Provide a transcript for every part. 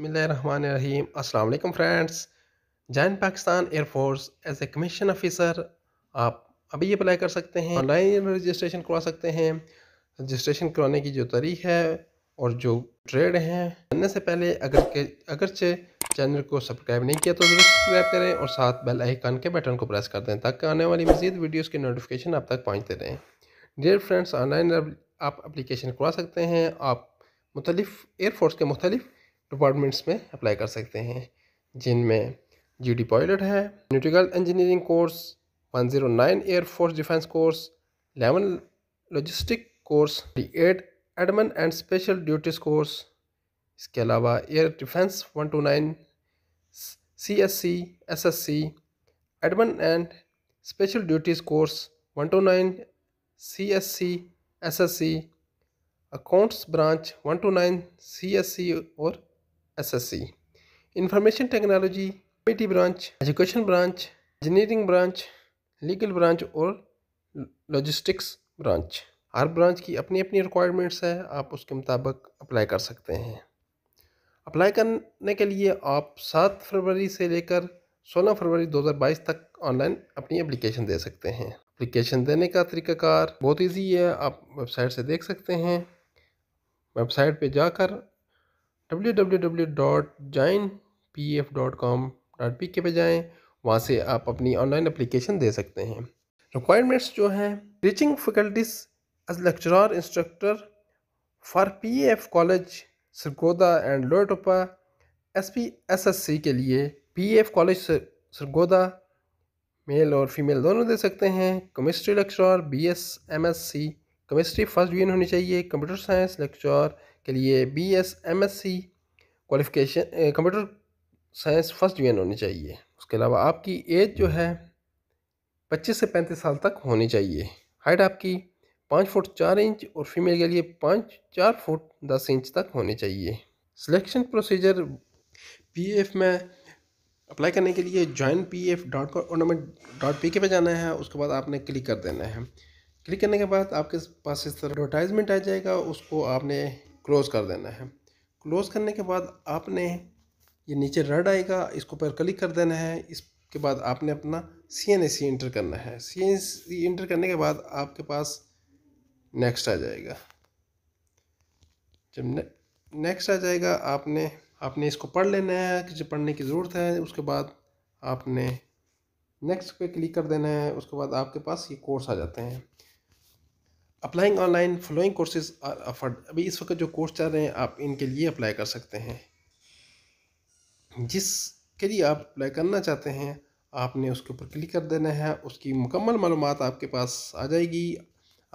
बसमीम अल्लाम friends join Pakistan air force as a commission officer आप अभी अप्लाई कर सकते हैं ऑनलाइन रजिस्ट्रेशन करवा सकते हैं रजिस्ट्रेशन करवाने की जो तारीख है और जो ट्रेड हैं जानने से पहले अगर के अगरचे चैनल को सब्सक्राइब नहीं किया तो ज़रूर सब्सक्राइब करें और साथ बेल आइकन के बटन को प्रेस कर दें ताकि आने वाली मजीद वीडियोज़ की नोटिफिकेशन आप तक पहुँचते रहें डियर फ्रेंड्स ऑनलाइन आप अप्लीकेशन करवा सकते हैं आप मुख्तलिफ एयरफोर्स के मुख्तलिफ़ डिपार्टमेंट्स में अप्लाई कर सकते हैं जिनमें डी पायलट है nautical engineering course 109 air force defence course eleven logistic course eight admin and special duties course इसके अलावा air defence 129 S C admin and special duties course 129 S C accounts branch one two nine C S C और SSC information technology PT branch education branch engineering branch legal branch और logistics branch हर ब्रांच की अपनी अपनी requirements है आप उसके मुताबिक अप्लाई कर सकते हैं अप्लाई करने के लिए आप सात फरवरी से लेकर सोलह फरवरी 2022 तक ऑनलाइन अपनी एप्लीकेशन दे सकते हैं एप्लीकेशन देने का तरीकाकार बहुत इजी है आप वेबसाइट से देख सकते हैं वेबसाइट पे जाकर W W W dot join P F dot com dot P K पे जाएँ वहाँ से आप अपनी ऑनलाइन अप्लीकेशन दे सकते हैं रिक्वायरमेंट्स जो हैं teaching faculties as lecturer instructor for P F college Sargodha and लोटोपा S P S S C के लिए P F college Sargodha male और फीमेल दोनों दे सकते हैं chemistry lecturer B S M S C chemistry first division होनी चाहिए कंप्यूटर साइंस लेक्चरर के लिए B S M S C qualification computer science first division होनी चाहिए उसके अलावा आपकी एज जो है पच्चीस से पैंतीस साल तक होनी चाहिए हाइट आपकी पाँच फुट चार इंच और फीमेल के लिए पाँच चार फुट दस इंच तक होनी चाहिए सिलेक्शन प्रोसीजर पीएफ में अप्लाई करने के लिए ज्वाइन पी एफ डॉट ऑर्नामेंट डॉट पी के पर जाना है उसके बाद आपने क्लिक कर देना है क्लिक करने के बाद आपके पास इस तरह एडवर्टाइजमेंट आ जाएगा उसको आपने क्लोज़ कर देना है क्लोज़ करने के बाद आपने ये नीचे रड आएगा इसके ऊपर क्लिक कर देना है इसके बाद आपने अपना सी एन सी इंटर करना है सी एन सी इंटर करने के बाद आपके पास नेक्स्ट आ जाएगा जब ने, नेक्स्ट आ जाएगा आपने आपने इसको पढ़ लेना है कि जब पढ़ने की ज़रूरत है उसके बाद आपने नेक्स्ट पे क्लिक कर देना है उसके बाद आपके पास ये कोर्स आ जाते हैं applying online following courses are अभी इस वक्त जो कोर्स चल रहे हैं आप इनके लिए अप्लाई कर सकते हैं जिसके लिए आप अप्लाई करना चाहते हैं आपने उसके ऊपर क्लिक कर देना है उसकी मुकम्मल मालूम आपके पास आ जाएगी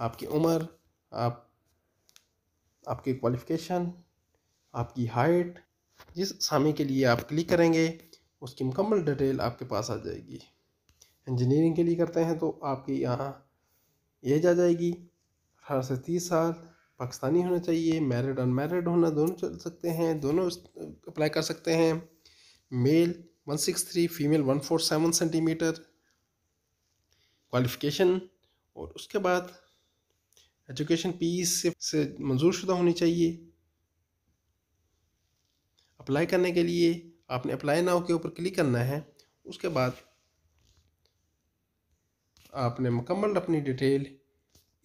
आपकी उम्र आप आपकी क्वालिफ़िकेशन आपकी हाइट जिस सामी के लिए आप क्लिक करेंगे उसकी मुकम्मल डिटेल आपके पास आ जाएगी इंजीनियरिंग के लिए करते हैं तो आपकी यहाँ एज आ जाएगी अठारह से तीस साल पाकिस्तानी होना चाहिए मैरिड अनमैरिड होना दोनों चल सकते हैं दोनों अप्लाई कर सकते हैं male one six three female one four seven centimetre qualification और उसके बाद एजुकेशन पी से, से शुदा होनी चाहिए अप्लाई करने के लिए आपने अप्लाई नाव के ऊपर क्लिक करना है उसके बाद आपने मुकम्मल अपनी डिटेल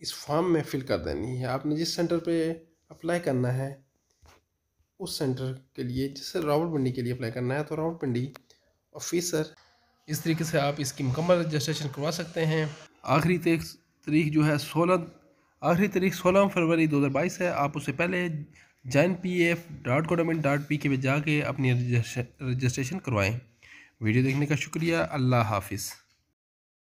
इस फॉर्म में फिल कर देनी है आपने जिस सेंटर पे अप्लाई करना है उस सेंटर के लिए जैसे रावलपिंडी के लिए अप्लाई करना है तो रावलपिंडी ऑफिसर इस तरीके से आप इसकी मुकम्मल रजिस्ट्रेशन करवा सकते हैं आखिरी तारीख जो है सोलह आखिरी तारीख सोलह फरवरी दो हज़ार बाईस है आप उससे पहले join P F dot government dot P K पे जाके अपनी रजिस्ट्रेशन करवाएँ वीडियो देखने का शुक्रिया अल्लाह हाफिज़